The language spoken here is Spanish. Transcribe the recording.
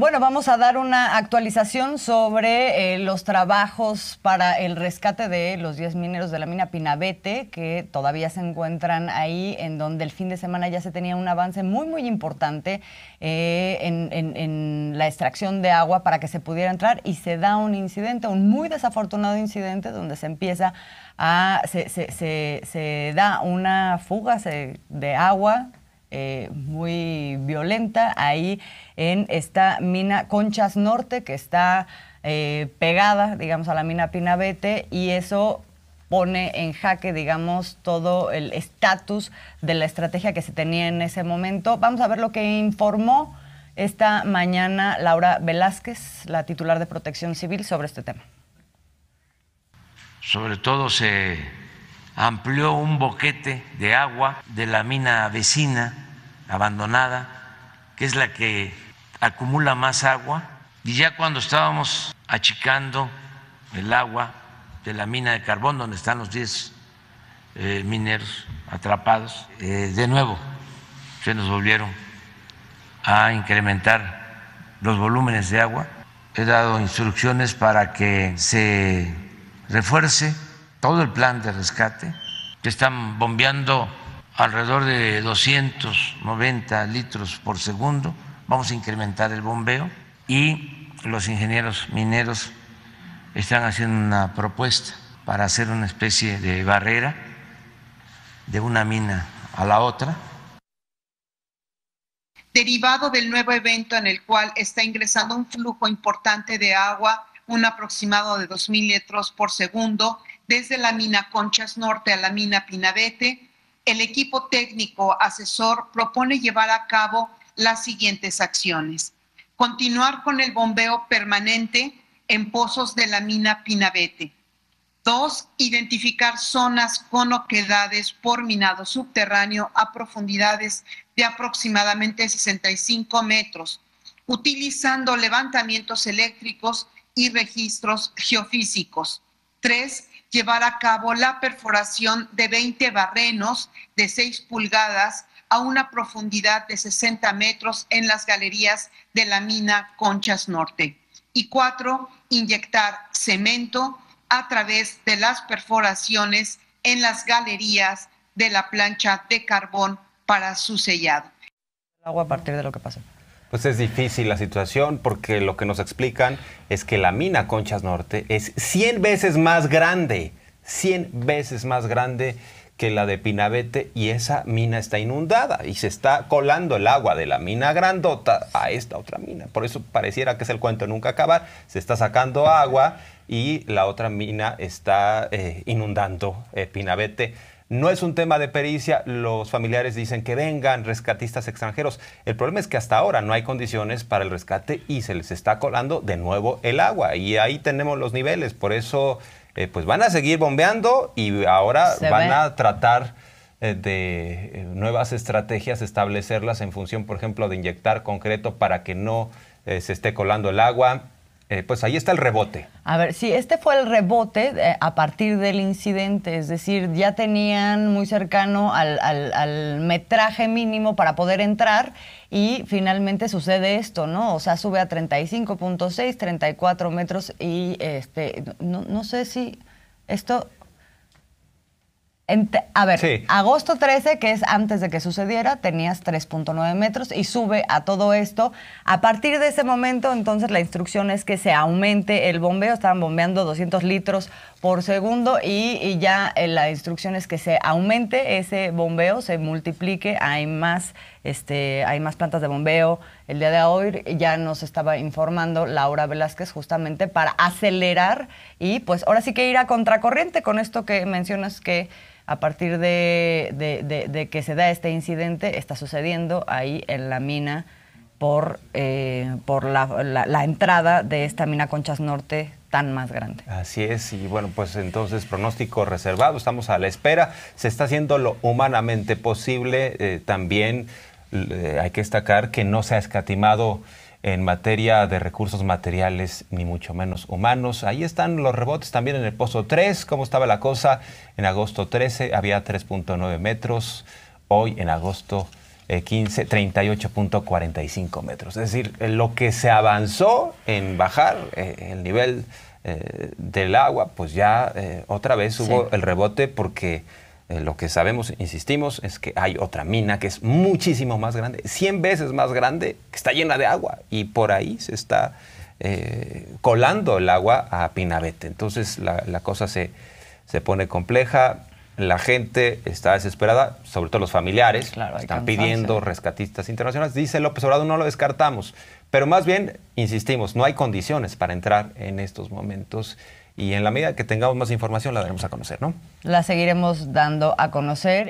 Bueno, vamos a dar una actualización sobre eh, los trabajos para el rescate de los 10 mineros de la mina Pinabete, que todavía se encuentran ahí, en donde el fin de semana ya se tenía un avance muy, muy importante eh, en, la extracción de agua para que se pudiera entrar y se da un incidente, un muy desafortunado incidente, donde se empieza a, se, da una fuga de agua eh, muy violenta ahí en esta mina Conchas Norte que está eh, pegada, digamos, a la mina Pinabete y eso pone en jaque, digamos, todo el estatus de la estrategia que se tenía en ese momento. Vamos a ver lo que informó esta mañana Laura Velázquez, la titular de Protección Civil, sobre este tema. Sobre todo se amplió un boquete de agua de la mina vecina abandonada, que es la que acumula más agua, y ya cuando estábamos achicando el agua de la mina de carbón, donde están los 10 eh, mineros atrapados, eh, de nuevo se nos volvieron a incrementar los volúmenes de agua. He dado instrucciones para que se refuerce todo el plan de rescate, que están bombeando alrededor de 290 litros por segundo, vamos a incrementar el bombeo y los ingenieros mineros están haciendo una propuesta para hacer una especie de barrera de una mina a la otra. Derivado del nuevo evento en el cual está ingresando un flujo importante de agua, un aproximado de 2.000 litros por segundo, desde la mina Conchas Norte a la mina Pinabete, el equipo técnico asesor propone llevar a cabo las siguientes acciones. Continuar con el bombeo permanente en pozos de la mina Pinabete. Dos, identificar zonas con oquedades por minado subterráneo a profundidades de aproximadamente 65 metros, utilizando levantamientos eléctricos y registros geofísicos. Tres, llevar a cabo la perforación de 20 barrenos de 6 pulgadas a una profundidad de 60 metros en las galerías de la mina Conchas Norte. Y cuatro, inyectar cemento a través de las perforaciones en las galerías de la plancha de carbón para su sellado. agua a partir de lo que pasa. Pues es difícil la situación porque lo que nos explican es que la mina Conchas Norte es 100 veces más grande, 100 veces más grande que la de Pinabete y esa mina está inundada y se está colando el agua de la mina grandota a esta otra mina. Por eso pareciera que es el cuento nunca acabar. Se está sacando agua y la otra mina está eh, inundando eh, Pinabete. No es un tema de pericia, los familiares dicen que vengan rescatistas extranjeros. El problema es que hasta ahora no hay condiciones para el rescate y se les está colando de nuevo el agua. Y ahí tenemos los niveles, por eso eh, pues van a seguir bombeando y ahora van a tratar eh, de eh, nuevas estrategias, establecerlas en función, por ejemplo, de inyectar concreto para que no se esté colando el agua, eh, pues ahí está el rebote. A ver, sí, este fue el rebote eh, a partir del incidente, es decir, ya tenían muy cercano al, metraje mínimo para poder entrar y finalmente sucede esto, ¿no? O sea, sube a 35.6, 34 metros y este, no, no sé si esto a ver, agosto 13, que es antes de que sucediera, tenías 3.9 metros y sube a todo esto. A partir de ese momento, entonces la instrucción es que se aumente el bombeo. Estaban bombeando 200 litros por segundo y ya eh, la instrucción es que se aumente ese bombeo, se multiplique, hay más este, hay más plantas de bombeo. El día de hoy ya nos estaba informando Laura Velázquez justamente para acelerar y pues ahora sí que ir a contracorriente con esto que mencionas que a partir de, que se da este incidente está sucediendo ahí en la mina por, eh, por la, entrada de esta mina Conchas Norte tan más grande. Así es, y bueno, pues entonces pronóstico reservado, estamos a la espera, se está haciendo lo humanamente posible, eh, también hay que destacar que no se ha escatimado en materia de recursos materiales, ni mucho menos humanos. Ahí están los rebotes también en el pozo 3, cómo estaba la cosa. En agosto 13 había 3.9 metros, hoy en agosto 15, eh, 38.45 metros. Es decir, eh, lo que se avanzó en bajar eh, el nivel del agua, pues ya otra vez hubo el rebote porque eh, lo que sabemos, insistimos, es que hay otra mina que es muchísimo más grande, 100 veces más grande, que está llena de agua y por ahí se está eh, colando el agua a Pinabete. Entonces la, cosa se, se pone compleja, la gente está desesperada, sobre todo los familiares, están pidiendo rescatistas internacionales. Dice López Obrador, no lo descartamos, pero más bien, insistimos, no hay condiciones para entrar en estos momentos y en la medida que tengamos más información la daremos a conocer, ¿no? La seguiremos dando a conocer.